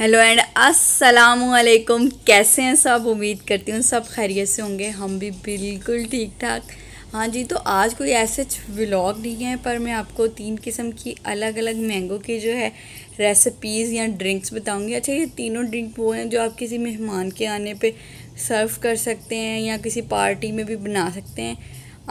hello and अस्सलाम वालेकुम कैसे हैं सब उम्मीद करती हूँ सब खैरियत से होंगे हम भी बिल्कुल ठीक ठाक हाँ जी तो आज कोई ऐसे व्लॉग नहीं है पर मैं आपको तीन किस्म की अलग अलग मैंगो की जो है रेसिपीज़ या ड्रिंक्स बताऊंगी अच्छा ये तीनों ड्रिंक वो हैं जो आप किसी मेहमान के आने पे सर्व कर सकते हैं या किसी पार्टी में भी बना सकते हैं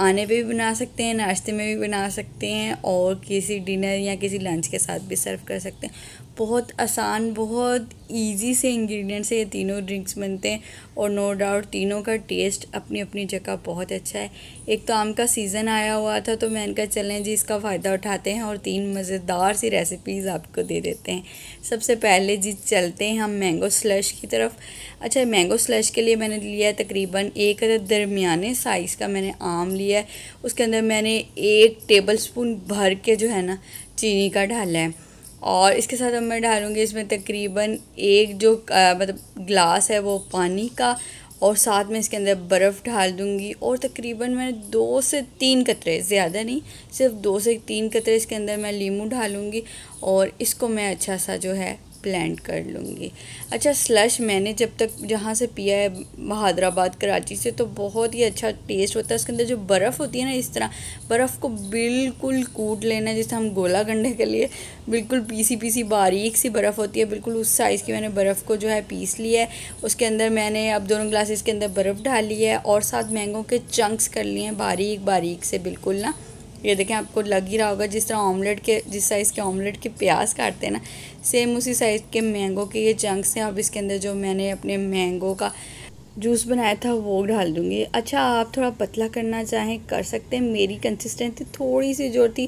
आने पे भी बना सकते हैं नाश्ते में भी बना सकते हैं और किसी डिनर या किसी लंच के साथ भी सर्व कर सकते हैं बहुत आसान बहुत इजी से इंग्रेडिएंट से ये तीनों ड्रिंक्स बनते हैं और नो डाउट तीनों का टेस्ट अपनी अपनी जगह बहुत अच्छा है एक तो आम का सीज़न आया हुआ था तो मैंने कहा चलें जी इसका फ़ायदा उठाते हैं और तीन मज़ेदार सी रेसिपीज़ आपको दे देते हैं सबसे पहले जी चलते हैं हम मैंगो स्लश की तरफ अच्छा मैंगो स्लश के लिए मैंने लिया है तकरीबन एक दरमियाने साइज़ का मैंने आम लिया है उसके अंदर मैंने एक टेबल स्पून भर के जो है ना चीनी का ढाला है और इसके साथ अब मैं डालूँगी इसमें तकरीबन एक जो मतलब ग्लास है वो पानी का और साथ में इसके अंदर बर्फ़ डाल दूँगी और तकरीबन मैं दो से तीन कतरे ज़्यादा नहीं सिर्फ दो से तीन कतरे इसके अंदर मैं लीमू डालूँगी और इसको मैं अच्छा सा जो है ब्लेंड कर लूँगी अच्छा स्लश मैंने जब तक जहाँ से पिया है हैदराबाद कराची से तो बहुत ही अच्छा टेस्ट होता है उसके अंदर जो बर्फ़ होती है ना इस तरह बर्फ़ को बिल्कुल कूट लेना जैसे हम गोला गंडे के लिए बिल्कुल पीसी पीसी बारीक सी बर्फ़ होती है बिल्कुल उस साइज़ की मैंने बर्फ़ को जो है पीस लिया है उसके अंदर मैंने अब दोनों ग्लासेस के अंदर बर्फ़ डाली है और साथ मैंगों के चंक्स कर लिए हैं बारीक बारीक से बिल्कुल ना ये देखें आपको लग ही रहा होगा जिस तरह ऑमलेट के जिस साइज़ के ऑमलेट के प्याज काटते हैं ना सेम उसी साइज़ के मैंगो के ये चंक्स हैं अब इसके अंदर जो मैंने अपने मैंगो का जूस बनाया था वो डाल दूँगी अच्छा आप थोड़ा पतला करना चाहें कर सकते हैं मेरी कंसिस्टेंसी थोड़ी सी जो थी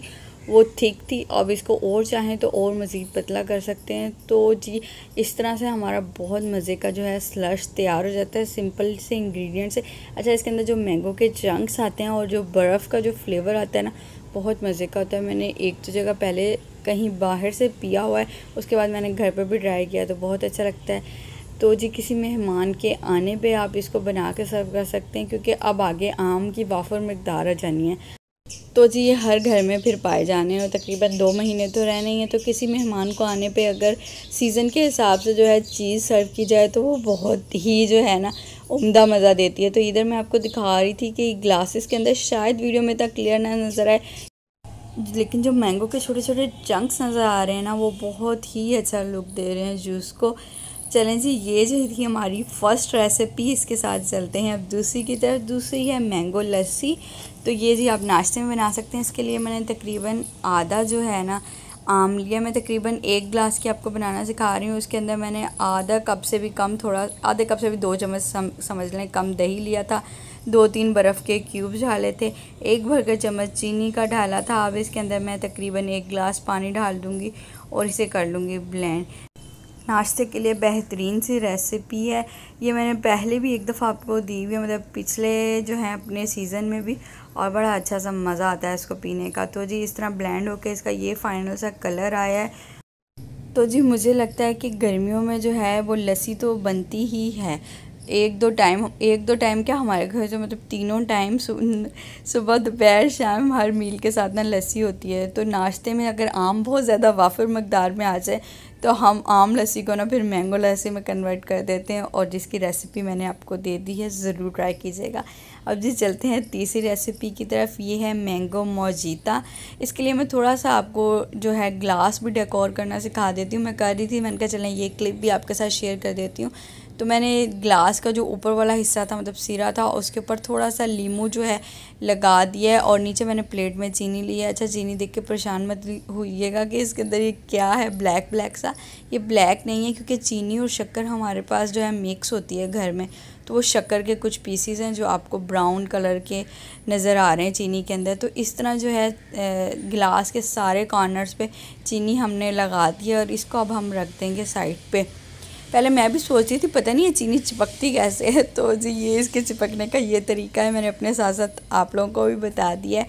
वो थिक थी अब इसको और चाहें तो और मज़ीद पतला कर सकते हैं तो जी इस तरह से हमारा बहुत मज़े का जो है स्लश तैयार हो जाता है सिंपल से इंग्रेडिएंट से अच्छा इसके अंदर जो मैंगो के चंक्स आते हैं और जो बर्फ़ का जो फ्लेवर आता है ना बहुत मज़े का होता है मैंने एक तो जगह पहले कहीं बाहर से पिया हुआ है उसके बाद मैंने घर पर भी ट्राई किया तो बहुत अच्छा लगता है तो जी किसी मेहमान के आने पे आप इसको बना के सर्व कर सकते हैं क्योंकि अब आगे आम की वाफर मकदार आ जानी है तो जी ये हर घर में फिर पाए जाने हैं और तकरीबन दो महीने तो रहने ही हैं तो किसी मेहमान को आने पे अगर सीज़न के हिसाब से जो है चीज़ सर्व की जाए तो वो बहुत ही जो है ना उम्दा मज़ा देती है तो इधर मैं आपको दिखा रही थी कि ग्लासेस के अंदर शायद वीडियो में तक क्लियर ना नज़र आए लेकिन जो मैंगो के छोटे छोटे चंक्स नज़र आ रहे हैं ना वो बहुत ही अच्छा लुक दे रहे हैं जूस को चलें जी ये जो थी हमारी फ़र्स्ट रेसिपी इसके साथ चलते हैं अब दूसरी की तरफ दूसरी है मैंगो लस्सी तो ये जी आप नाश्ते में बना सकते हैं इसके लिए मैंने तकरीबन आधा जो है ना आम लिया मैं तकरीबन एक ग्लास की आपको बनाना सिखा रही हूँ उसके अंदर मैंने आधा कप से भी कम थोड़ा आधे कप से भी दो चम्मच सम, समझ लें कम दही लिया था दो तीन बर्फ़ के क्यूब डाले थे एक भरकर चम्मच चीनी का डाला था अब इसके अंदर मैं तकरीबन एक गिलास पानी डाल दूँगी और इसे कर लूँगी ब्लेंड नाश्ते के लिए बेहतरीन सी रेसिपी है ये मैंने पहले भी एक दफ़ा आपको दी हुई है मतलब पिछले जो है अपने सीज़न में भी और बड़ा अच्छा सा मज़ा आता है इसको पीने का तो जी इस तरह ब्लेंड होकर इसका ये फाइनल सा कलर आया है तो जी मुझे लगता है कि गर्मियों में जो है वो लस्सी तो बनती ही है एक दो टाइम एक दो टाइम क्या हमारे घर जो मतलब तीनों टाइम सुबह दोपहर शाम हर मील के साथ ना लस्सी होती है तो नाश्ते में अगर आम बहुत ज़्यादा वाफर मकदार में आ जाए तो हम आम लस्सी को ना फिर मैंगो लस्सी में कन्वर्ट कर देते हैं और जिसकी रेसिपी मैंने आपको दे दी है ज़रूर ट्राई कीजिएगा अब जी चलते हैं तीसरी रेसिपी की तरफ ये है मैंगो मोजीता इसके लिए मैं थोड़ा सा आपको जो है ग्लास भी डेकोर करना सिखा देती हूँ मैं कर रही थी मैंने कहा चलें ये क्लिप भी आपके साथ शेयर कर देती हूँ तो मैंने ग्लास का जो ऊपर वाला हिस्सा था मतलब सिरा था उसके ऊपर थोड़ा सा लीमू जो है लगा दिया है और नीचे मैंने प्लेट में चीनी ली है अच्छा चीनी देख के परेशान मत होइएगा कि इसके अंदर ये क्या है ब्लैक ब्लैक सा ये ब्लैक नहीं है क्योंकि चीनी और शक्कर हमारे पास जो है मिक्स होती है घर में तो वो शक्कर के कुछ पीसीज़ हैं जो आपको ब्राउन कलर के नज़र आ रहे हैं चीनी के अंदर तो इस तरह जो है गिलास के सारे कॉर्नर्स पे चीनी हमने लगा दी है और इसको अब हम रख देंगे साइड पे पहले मैं भी सोच रही थी पता नहीं ये चीनी चिपकती कैसे है तो जी ये इसके चिपकने का ये तरीका है मैंने अपने साथ साथ आप लोगों को भी बता दिया है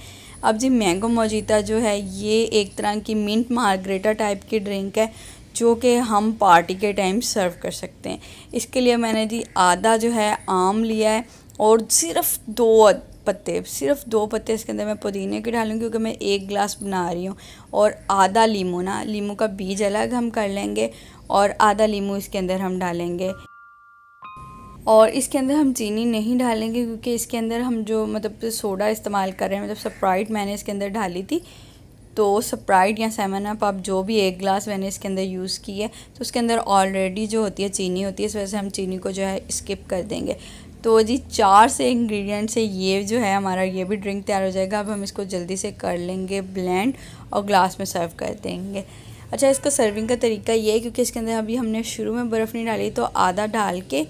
अब जी मैंगो मोजीता जो है ये एक तरह की मिंट मार्ग्रेटा टाइप की ड्रिंक है जो कि हम पार्टी के टाइम सर्व कर सकते हैं इसके लिए मैंने जी आधा जो है आम लिया है और सिर्फ दो पत्ते सिर्फ दो पत्ते इसके अंदर मैं पुदीने के डालूँगी क्योंकि मैं एक गिलास बना रही हूँ और आधा लीमू ना लीमू का बीज अलग हम कर लेंगे और आधा लीमू इसके अंदर हम डालेंगे और इसके अंदर हम चीनी नहीं डालेंगे क्योंकि इसके अंदर हम जो मतलब सोडा इस्तेमाल कर रहे हैं मतलब सप्राइट मैंने इसके अंदर डाली थी तो सप्राइट या सेवन अप आप जो भी एक ग्लास मैंने इसके अंदर यूज़ की है तो उसके अंदर ऑलरेडी जो होती है चीनी होती है इस वजह से हम चीनी को जो है स्किप कर देंगे तो जी चार से इंग्रेडिएंट से ये जो है हमारा ये भी ड्रिंक तैयार हो जाएगा अब हम इसको जल्दी से कर लेंगे ब्लेंड और ग्लास में सर्व कर देंगे अच्छा इसका सर्विंग का तरीका ये है क्योंकि इसके अंदर अभी हमने शुरू में बर्फ़ नहीं डाली तो आधा डाल के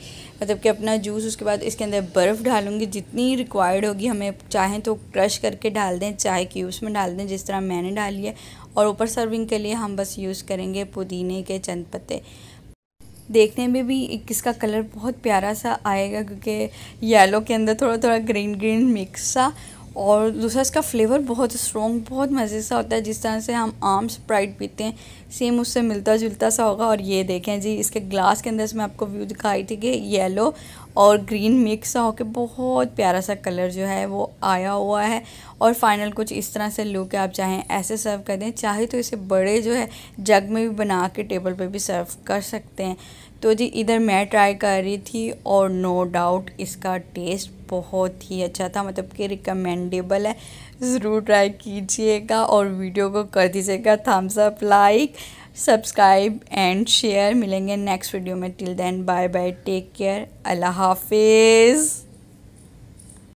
मतलब कि अपना जूस उसके बाद इसके अंदर बर्फ़ डालूंगी जितनी रिक्वायर्ड होगी हमें चाहें तो क्रश करके डाल दें चाहे क्यूब्स में डाल दें जिस तरह मैंने डाली है और ऊपर सर्विंग के लिए हम बस यूज़ करेंगे पुदीने के चंद पत्ते देखने में भी इसका कलर बहुत प्यारा सा आएगा क्योंकि येलो के अंदर थोड़ा थोड़ा ग्रीन ग्रीन मिक्स सा और दूसरा इसका फ्लेवर बहुत स्ट्रॉन्ग बहुत मज़े सा होता है जिस तरह से हम आम स्प्राइट पीते हैं सेम उससे मिलता जुलता सा होगा और ये देखें जी इसके ग्लास के अंदर से मैं आपको व्यू दिखाई थी कि येलो और ग्रीन मिक्स होकर बहुत प्यारा सा कलर जो है वो आया हुआ है और फाइनल कुछ इस तरह से लुक आप चाहें ऐसे सर्व कर दें चाहे तो इसे बड़े जो है जग में भी बना के टेबल पर भी सर्व कर सकते हैं तो जी इधर मैं ट्राई कर रही थी और नो डाउट इसका टेस्ट बहुत ही अच्छा था मतलब कि रिकमेंडेबल है ज़रूर ट्राई कीजिएगा और वीडियो को कर दीजिएगा thumbs up like subscribe and share मिलेंगे नेक्स्ट वीडियो में till then bye bye take care अल्लाह हाफिज़